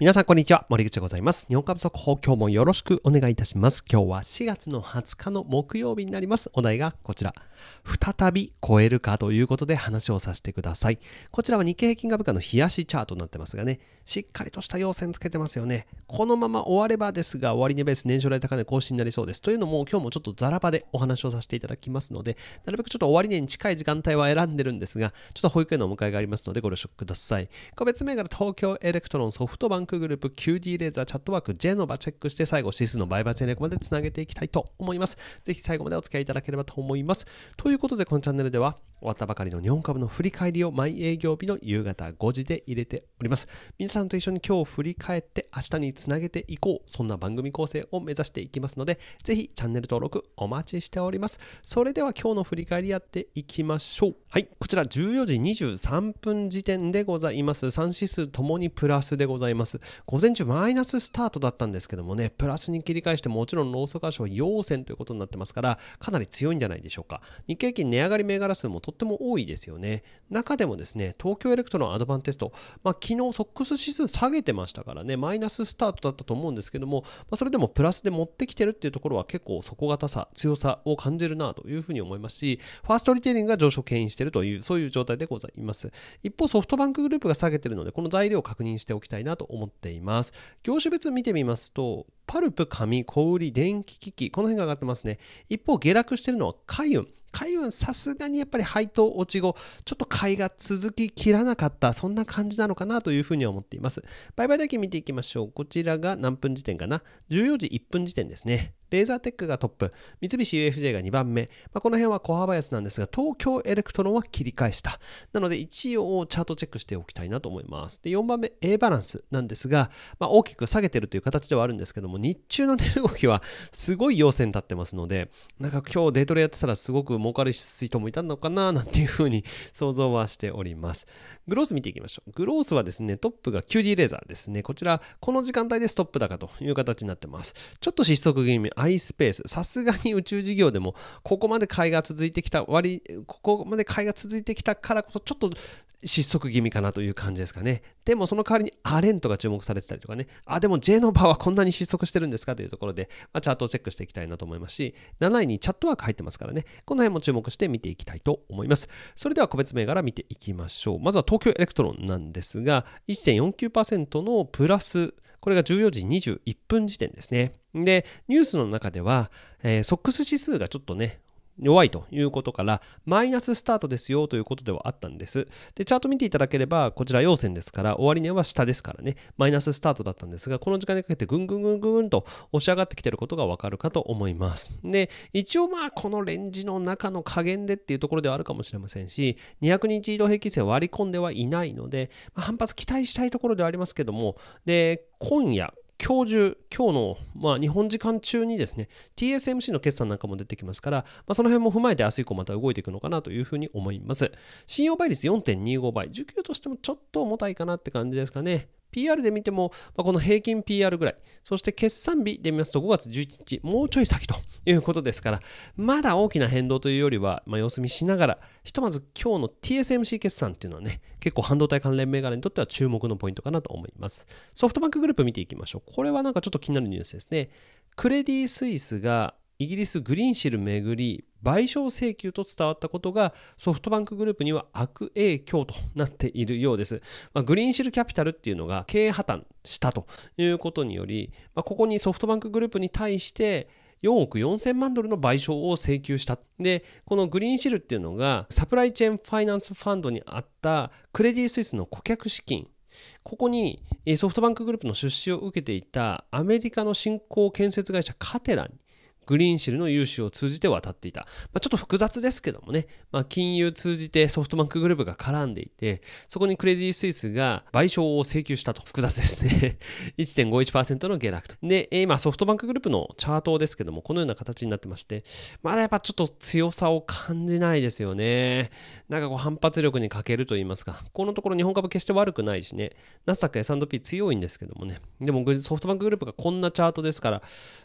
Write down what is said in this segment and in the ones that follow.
皆さん、こんにちは。森口でございます。日本株速報、今日もよろしくお願いいたします。今日は4月の20日の木曜日になります。お題がこちら。再び超えるかということで話をさせてください。こちらは日経平均株価の冷やしチャートになってますがね、しっかりとした要線つけてますよね。このまま終わればですが、終値ベース年初来高値更新になりそうです。というのも、今日もちょっとザラ場でお話をさせていただきますので、なるべくちょっと終わ値に近い時間帯は選んでるんですが、ちょっと保育園のお迎えがありますのでご了承ください。個別銘柄東京エレクトロンソフトバンククグループ QD レーザーチャットワーク J の場チェックして最後指数のチ買ネ略までつなげていきたいと思います。ぜひ最後までお付き合いいただければと思います。ということでこのチャンネルでは終わったばかりの日本株の振り返りを毎営業日の夕方5時で入れております。皆さんと一緒に今日を振り返って明日につなげていこう。そんな番組構成を目指していきますので、ぜひチャンネル登録お待ちしております。それでは今日の振り返りやっていきましょう。はい、こちら14時23分時点でございます。3指数ともにプラスでございます。午前中マイナススタートだったんですけどもね、プラスに切り返してもちろんローソク足は陽線ということになってますから、かなり強いんじゃないでしょうか。日経金値上がり銘柄数もとっても多いですよね。中でもですね、東京エレクトロンアドバンテスト、まあ、昨日ソックス指数下げてましたからね、マイナススタートだったと思うんですけども、まあ、それでもプラスで持ってきてるっていうところは結構底堅さ、強さを感じるなというふうに思いますし、ファーストリテイリングが上昇牽引しているという、そういう状態でございます。一方、ソフトバンクグループが下げてるので、この材料を確認しておきたいなと思っっています業種別見てみますとパルプ、紙、小売、電気機器、この辺が上がってますね。一方、下落してるのは海運。海運、さすがにやっぱり配当落ち後、ちょっと買いが続ききらなかった、そんな感じなのかなというふうには思っています。売買だけ見ていきましょう。こちらが何分時点かな。14時1分時点ですね。レーザーテックがトップ、三菱 UFJ が2番目、まあ、この辺は小幅安なんですが、東京エレクトロンは切り返した。なので1位をチャートチェックしておきたいなと思います。で、4番目、A バランスなんですが、まあ、大きく下げてるという形ではあるんですけども、日中の値、動きはすごい陽線に立ってますので、なんか今日デートレやってたらすごく儲かる人もいたのかななんていうふうに想像はしております。グロース見ていきましょう。グロースはですね、トップが QD レーザーですね。こちら、この時間帯でストップ高という形になってます。ちょっと失速気味、iSpace、さすがに宇宙事業でも、ここまで買いが続いてきた割、ここまで買いが続いてきたからこそ、ちょっと失速気味かなという感じですかね。でもその代わりにアレントが注目されてたりとかね、あ、でも J の場はこんなに失速してるんですかというところで、まあ、チャートをチェックしていきたいなと思いますし、7位にチャットワーク入ってますからね、この辺も注目して見ていきたいと思います。それでは個別銘柄見ていきましょう。まずは東京エレクトロンなんですが、1.49%のプラス、これが14時21分時点ですね。で、ニュースの中では、えー、ソックス指数がちょっとね、弱いということから、マイナススタートですよということではあったんです。で、チャート見ていただければ、こちら陽線ですから、終値は下ですからね、マイナススタートだったんですが、この時間にかけてぐんぐんぐんぐんと押し上がってきてることがわかるかと思います。で、一応まあ、このレンジの中の加減でっていうところではあるかもしれませんし、200日移動平均線割り込んではいないので、まあ、反発期待したいところではありますけども、で、今夜、今日中、今日の、まあ、日本時間中にですね、TSMC の決算なんかも出てきますから、まあ、その辺も踏まえて明日以降また動いていくのかなというふうに思います。信用倍率4.25倍、需給としてもちょっと重たいかなって感じですかね。PR で見ても、まあ、この平均 PR ぐらい、そして決算日で見ますと5月11日、もうちょい先ということですから、まだ大きな変動というよりは、まあ、様子見しながら、ひとまず今日の TSMC 決算っていうのはね、結構半導体関連銘柄にとっては注目のポイントかなと思います。ソフトバンクグループ見ていきましょう。これはなんかちょっと気になるニュースですね。クレディ・スイスがイギリスグリーンシル巡り賠償請求と伝わったことがソフトバンクグループには悪影響となっているようです、まあ、グリーンシルキャピタルっていうのが経営破綻したということにより、まあ、ここにソフトバンクグループに対して4億4000万ドルの賠償を請求した。で、このグリーンシルっていうのが、サプライチェーンファイナンスファンドにあったクレディ・スイスの顧客資金、ここにソフトバンクグループの出資を受けていたアメリカの新興建設会社カテラにグリーンシルの融資を通じて渡っていた。まあ、ちょっと複雑ですけどもね、まあ、金融通じてソフトバンクグループが絡んでいて、そこにクレディ・スイスが賠償を請求したと。複雑ですね1.51% の下落と。で、今ソフトバンクグループのチャートですけども、このような形になってまして、まだやっぱちょっと強さを感じないですよね。なんかこう反発力に欠けると言いますか、このところ日本株決して悪くないしね、ナスダック S&P 強いんですけどもね、でもソフトバンクグループがこんなチャートですから、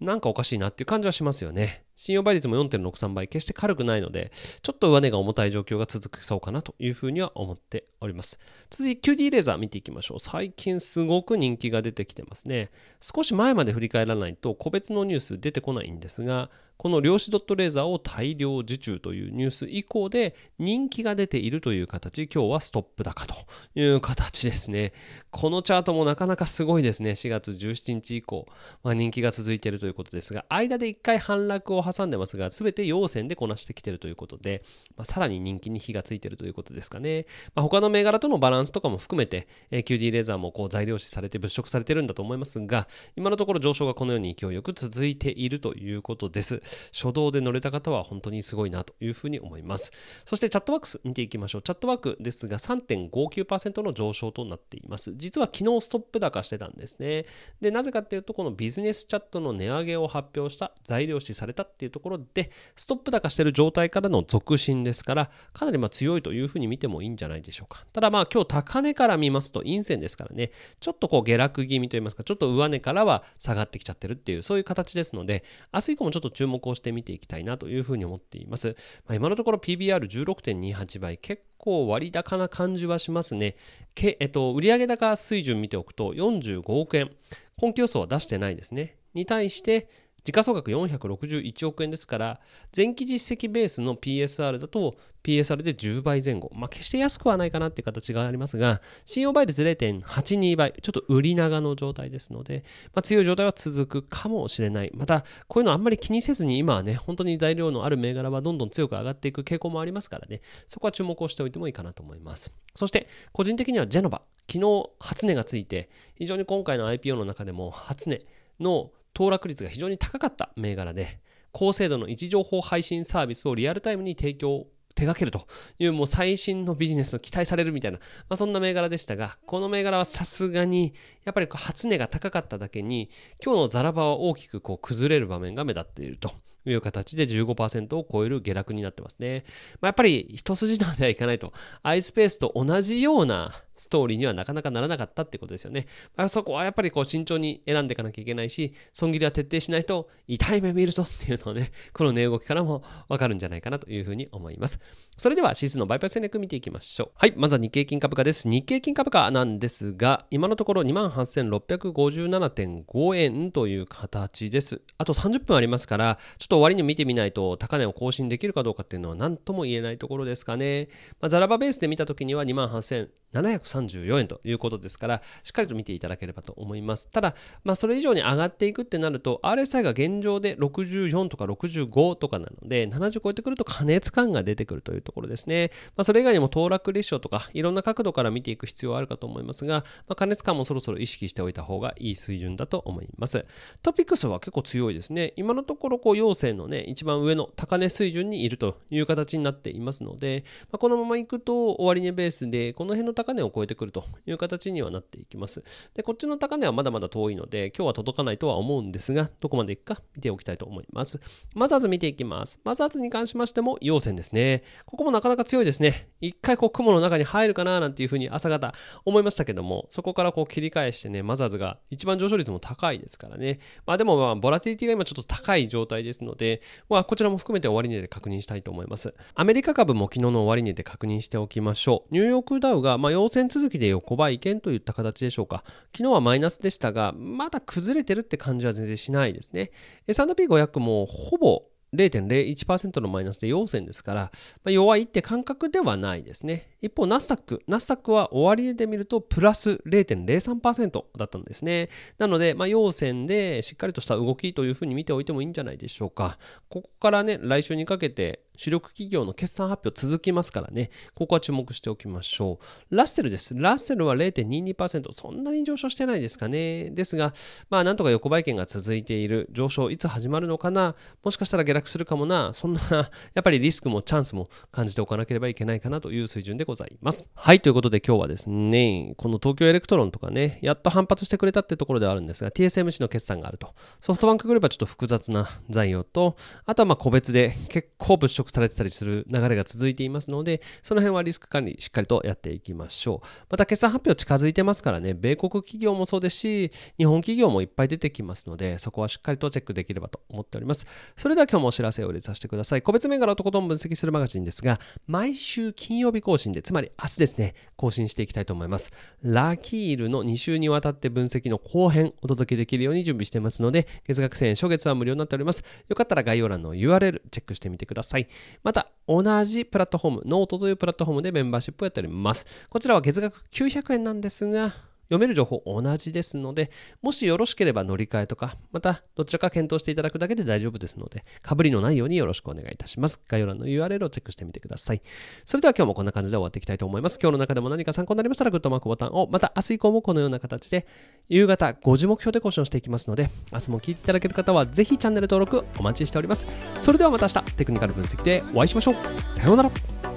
なんかおかしいなっていう感じはします。ますよね。信用倍率も4.63倍、決して軽くないので、ちょっと上値が重たい状況が続くそうかなというふうには思っております。続いて QD レーザー見ていきましょう。最近すごく人気が出てきてますね。少し前まで振り返らないと個別のニュース出てこないんですが、この量子ドットレーザーを大量受注というニュース以降で人気が出ているという形、今日はストップ高という形ですね。このチャートもなかなかすごいですね。4月17日以降、まあ、人気が続いているということですが、間で一回反落を挟んでますが、全て要線でこなしてきてるということで、まあ、さらに人気に火がついてるということですかね。まあ、他の銘柄とのバランスとかも含めて、え QD レーザーもこう材料視されて物色されてるんだと思いますが、今のところ上昇がこのように勢いよく続いているということです。初動で乗れた方は本当にすごいなというふうに思います。そしてチャットワークス見ていきましょう。チャットワークですが3.59%の上昇となっています。実は昨日ストップ高してたんですね。で、なぜかっていうと、このビジネスチャットの値上げを発表した材料視されたっていうところで、ストップ高してる状態からの続伸ですから、かなりま強いというふうに見てもいいんじゃないでしょうか。ただまあ今日高値から見ますと陰線ですからね、ちょっとこう下落気味といいますか、ちょっと上値からは下がってきちゃってるっていう、そういう形ですので、明日以降もちょっと注目をして見ていきたいなというふうに思っています。まあ、今のところ PBR16.28 倍、結構割高な感じはしますね。けえっと、売上高水準見ておくと45億円。今期予想は出してないですね。に対して、時価総額461億円ですから、前期実績ベースの PSR だと PSR で10倍前後。まあ、決して安くはないかなっていう形がありますが、信用倍率0.82倍、ちょっと売り長の状態ですので、まあ、強い状態は続くかもしれない。また、こういうのあんまり気にせずに今はね、本当に材料のある銘柄はどんどん強く上がっていく傾向もありますからね、そこは注目をしておいてもいいかなと思います。そして、個人的にはジェノバ、昨日初値がついて、非常に今回の IPO の中でも初値の騰落率が非常に高かった銘柄で、高精度の位置情報配信サービスをリアルタイムに提供手掛けるというもう最新のビジネスを期待されるみたいな、まあ、そんな銘柄でしたが、この銘柄はさすがに、やっぱり初値が高かっただけに、今日のザラバは大きくこう崩れる場面が目立っているという形で15%を超える下落になってますね。まあ、やっぱり一筋縄ではいかないと、iSpace と同じようなストーリーにはなかなかならなかったってことですよね。まあ、そこはやっぱりこう慎重に選んでいかなきゃいけないし、損切りは徹底しないと痛い目見るぞっていうのをね、この値動きからもわかるんじゃないかなというふうに思います。それでは指数の売買戦略見ていきましょう。はい、まずは日経金株価です。日経金株価なんですが、今のところ28,657.5円という形です。あと30分ありますから、ちょっと終わりに見てみないと高値を更新できるかどうかっていうのは何とも言えないところですかね。まあ、ザラバベースで見たときには28,700 34円ということですから、しっかりと見ていただければと思います。ただ、まあ、それ以上に上がっていくってなると、RSI が現状で64とか65とかなので、70超えてくると加熱感が出てくるというところですね。まあ、それ以外にも騰落列車とか、いろんな角度から見ていく必要はあるかと思いますが、まあ、加熱感もそろそろ意識しておいた方がいい水準だと思います。トピックスは結構強いですね。今のところ、こう、陽性のね、一番上の高値水準にいるという形になっていますので、まあ、このままいくと、終値ベースで、この辺の高値を超えてくるという形にはなっていきます。で、こっちの高値はまだまだ遠いので、今日は届かないとは思うんですが、どこまでいくか見ておきたいと思います。マザーズ見ていきます。マザーズに関しましても、陽線ですね。ここもなかなか強いですね。一回こう雲の中に入るかななんていうふうに朝方思いましたけども、そこからこう切り返してね、マザーズが一番上昇率も高いですからね。まあでもまあ、ボラティリティが今ちょっと高い状態ですので、まあこちらも含めて終値で確認したいと思います。アメリカ株も昨日の終値で確認しておきましょう。ニューヨークダウが、まあ、陽線線続きで横ばいけといった形でしょうか。昨日はマイナスでしたが、まだ崩れてるって感じは全然しないですね。S&P500 もほぼ0.01%のマイナスで陽線ですから、まあ、弱いって感覚ではないですね。一方、ナスダック、ナスダックは終値で見るとプラス0.03%だったんですね。なので、まあ、陽線でしっかりとした動きというふうに見ておいてもいいんじゃないでしょうか。ここからね、来週にかけて主力企業の決算発表続きますからね、ここは注目しておきましょう。ラッセルです。ラッセルは0.22%、そんなに上昇してないですかね。ですが、まあ、なんとか横ばい券が続いている、上昇いつ始まるのかな、もしかしたら下落するかもな、そんな やっぱりリスクもチャンスも感じておかなければいけないかなという水準でございます。はい、ということで今日はですね、この東京エレクトロンとかね、やっと反発してくれたってところではあるんですが、TSMC の決算があると。ソフトバンクグループはちょっと複雑な材料と、あとはまあ個別で結構物色されてたりする流れが続いていますので、その辺はリスク管理しっかりとやっていきましょう。また決算発表近づいてますからね、米国企業もそうですし、日本企業もいっぱい出てきますので、そこはしっかりとチェックできればと思っております。それでは今日も知らせを入れさせてください。個別銘柄をとことん分析するマガジンですが、毎週金曜日更新で、つまり明日ですね、更新していきたいと思います。ラキールの2週にわたって分析の後編、お届けできるように準備してますので、月額1000円、初月は無料になっております。よかったら概要欄の URL チェックしてみてください。また、同じプラットフォーム、ノートというプラットフォームでメンバーシップをやっております。こちらは月額900円なんですが、読める情報同じですので、もしよろしければ乗り換えとか、またどちらか検討していただくだけで大丈夫ですので、かぶりのないようによろしくお願いいたします。概要欄の URL をチェックしてみてください。それでは今日もこんな感じで終わっていきたいと思います。今日の中でも何か参考になりましたらグッドマークボタンを、また明日以降もこのような形で、夕方5時目標で更新していきますので、明日も聞いていただける方はぜひチャンネル登録お待ちしております。それではまた明日、テクニカル分析でお会いしましょう。さようなら。